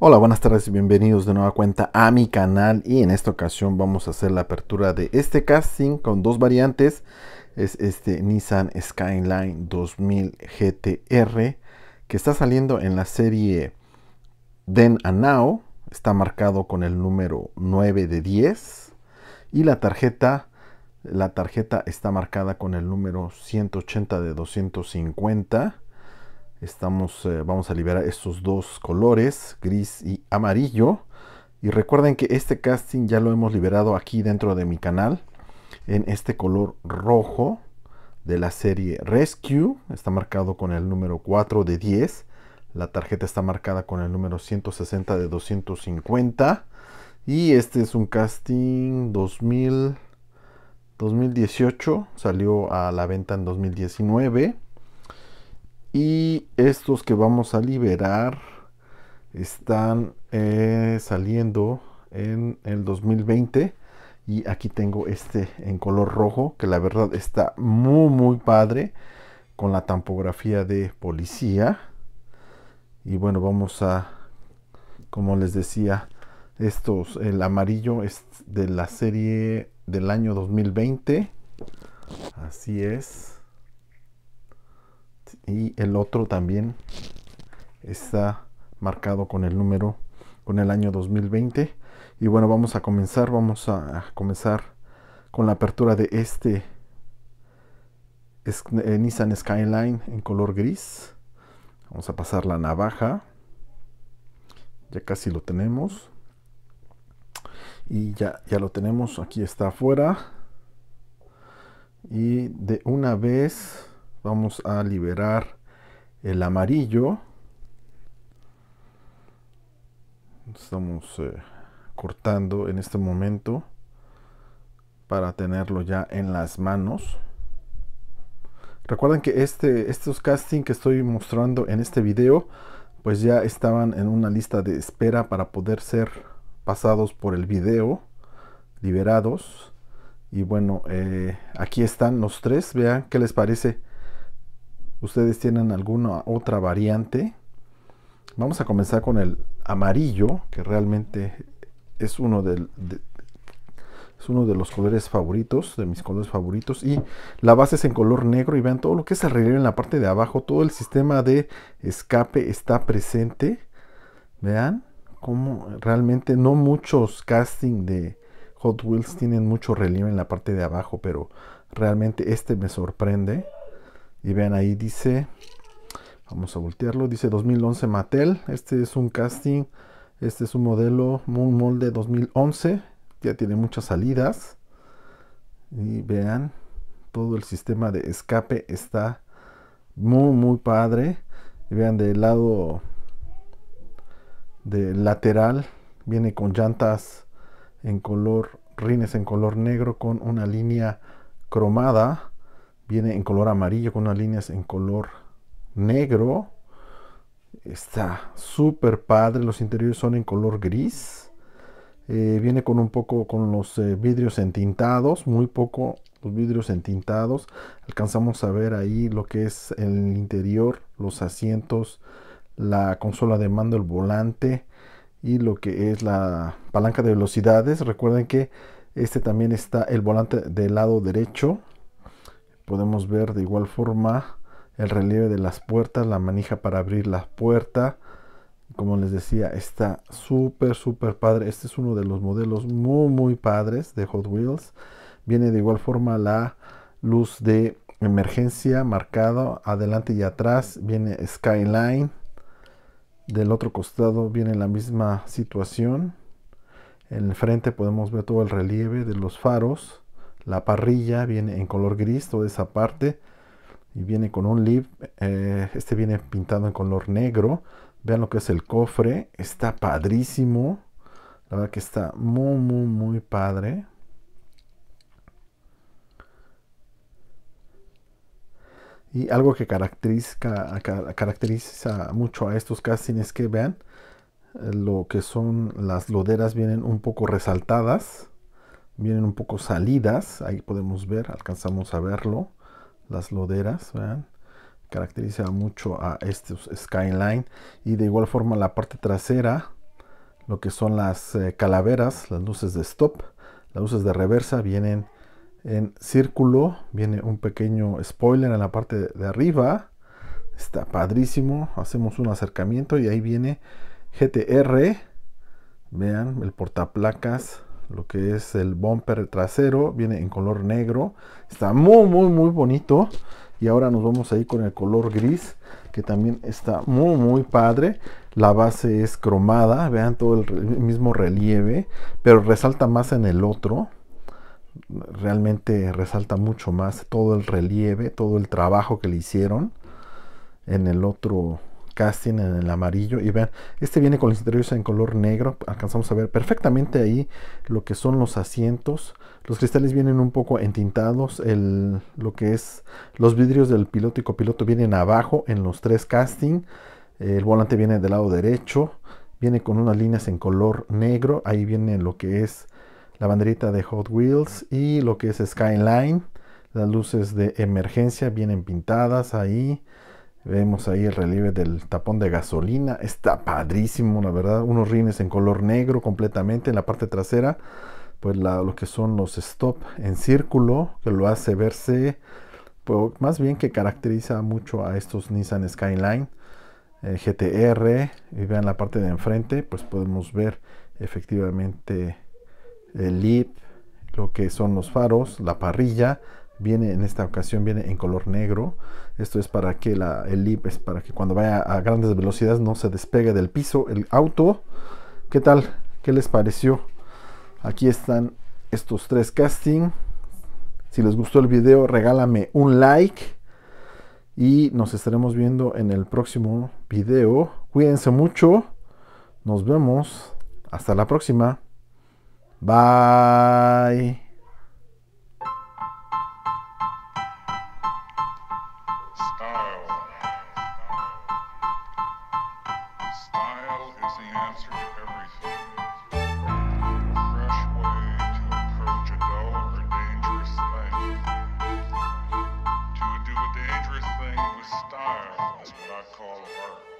Hola, buenas tardes y bienvenidos de nueva cuenta a mi canal y en esta ocasión vamos a hacer la apertura de este casting con dos variantes. Es este Nissan Skyline 2000 GTR que está saliendo en la serie Then and Now. Está marcado con el número 9 de 10 y la tarjeta la tarjeta está marcada con el número 180 de 250 Estamos, eh, vamos a liberar estos dos colores, gris y amarillo. Y recuerden que este casting ya lo hemos liberado aquí dentro de mi canal, en este color rojo de la serie Rescue. Está marcado con el número 4 de 10. La tarjeta está marcada con el número 160 de 250. Y este es un casting 2000, 2018. Salió a la venta en 2019. Y estos que vamos a liberar están eh, saliendo en el 2020. Y aquí tengo este en color rojo, que la verdad está muy, muy padre, con la tampografía de policía. Y bueno, vamos a, como les decía, estos, el amarillo es de la serie del año 2020. Así es y el otro también está marcado con el número con el año 2020 y bueno vamos a comenzar vamos a comenzar con la apertura de este eh, Nissan Skyline en color gris vamos a pasar la navaja ya casi lo tenemos y ya, ya lo tenemos aquí está afuera y de una vez vamos a liberar el amarillo estamos eh, cortando en este momento para tenerlo ya en las manos recuerden que este estos casting que estoy mostrando en este video pues ya estaban en una lista de espera para poder ser pasados por el video liberados y bueno eh, aquí están los tres vean qué les parece ¿Ustedes tienen alguna otra variante? Vamos a comenzar con el amarillo, que realmente es uno de, es uno de los colores favoritos, de mis colores favoritos. Y la base es en color negro y vean todo lo que es el relieve en la parte de abajo. Todo el sistema de escape está presente. Vean cómo realmente no muchos casting de Hot Wheels tienen mucho relieve en la parte de abajo, pero realmente este me sorprende. Y vean ahí dice, vamos a voltearlo, dice 2011 Mattel. Este es un casting, este es un modelo, un molde 2011. Ya tiene muchas salidas. Y vean, todo el sistema de escape está muy, muy padre. Y vean del lado de lateral, viene con llantas en color, rines en color negro con una línea cromada Viene en color amarillo con unas líneas en color negro. Está súper padre. Los interiores son en color gris. Eh, viene con un poco con los eh, vidrios entintados. Muy poco los vidrios entintados. Alcanzamos a ver ahí lo que es el interior, los asientos, la consola de mando, el volante y lo que es la palanca de velocidades. Recuerden que este también está el volante del lado derecho Podemos ver de igual forma el relieve de las puertas, la manija para abrir la puerta. Como les decía, está súper, súper padre. Este es uno de los modelos muy, muy padres de Hot Wheels. Viene de igual forma la luz de emergencia marcado adelante y atrás. Viene Skyline. Del otro costado viene la misma situación. En el frente podemos ver todo el relieve de los faros la parrilla viene en color gris toda esa parte y viene con un lip eh, este viene pintado en color negro vean lo que es el cofre está padrísimo la verdad que está muy muy muy padre y algo que caracteriza, caracteriza mucho a estos castings es que vean eh, lo que son las loderas vienen un poco resaltadas vienen un poco salidas, ahí podemos ver, alcanzamos a verlo, las loderas, ¿vean? caracteriza mucho a este skyline y de igual forma la parte trasera lo que son las eh, calaveras las luces de stop las luces de reversa vienen en círculo viene un pequeño spoiler en la parte de arriba está padrísimo hacemos un acercamiento y ahí viene GTR vean el portaplacas lo que es el bumper trasero, viene en color negro, está muy muy muy bonito y ahora nos vamos a ir con el color gris que también está muy muy padre la base es cromada vean todo el, mismo relieve pero resalta más en el otro realmente resalta mucho más todo el relieve todo el trabajo que le hicieron en el otro casting en el amarillo y vean, este viene con los interiores en color negro, alcanzamos a ver perfectamente ahí lo que son los asientos, los cristales vienen un poco entintados, el, lo que es los vidrios del piloto y copiloto vienen abajo en los tres casting, el volante viene del lado derecho, viene con unas líneas en color negro, ahí viene lo que es la banderita de Hot Wheels y lo que es Skyline, las luces de emergencia vienen pintadas ahí, Vemos ahí el relieve del tapón de gasolina. Está padrísimo, la verdad. Unos rines en color negro completamente. En la parte trasera, pues lo que son los stop en círculo, que lo hace verse, pues, más bien que caracteriza mucho a estos Nissan Skyline eh, GTR. Y vean la parte de enfrente, pues podemos ver efectivamente el lip, lo que son los faros, la parrilla, viene en esta ocasión viene en color negro esto es para que la, el es para que cuando vaya a grandes velocidades no se despegue del piso el auto qué tal qué les pareció aquí están estos tres casting si les gustó el video regálame un like y nos estaremos viendo en el próximo video cuídense mucho nos vemos hasta la próxima bye all of Earth.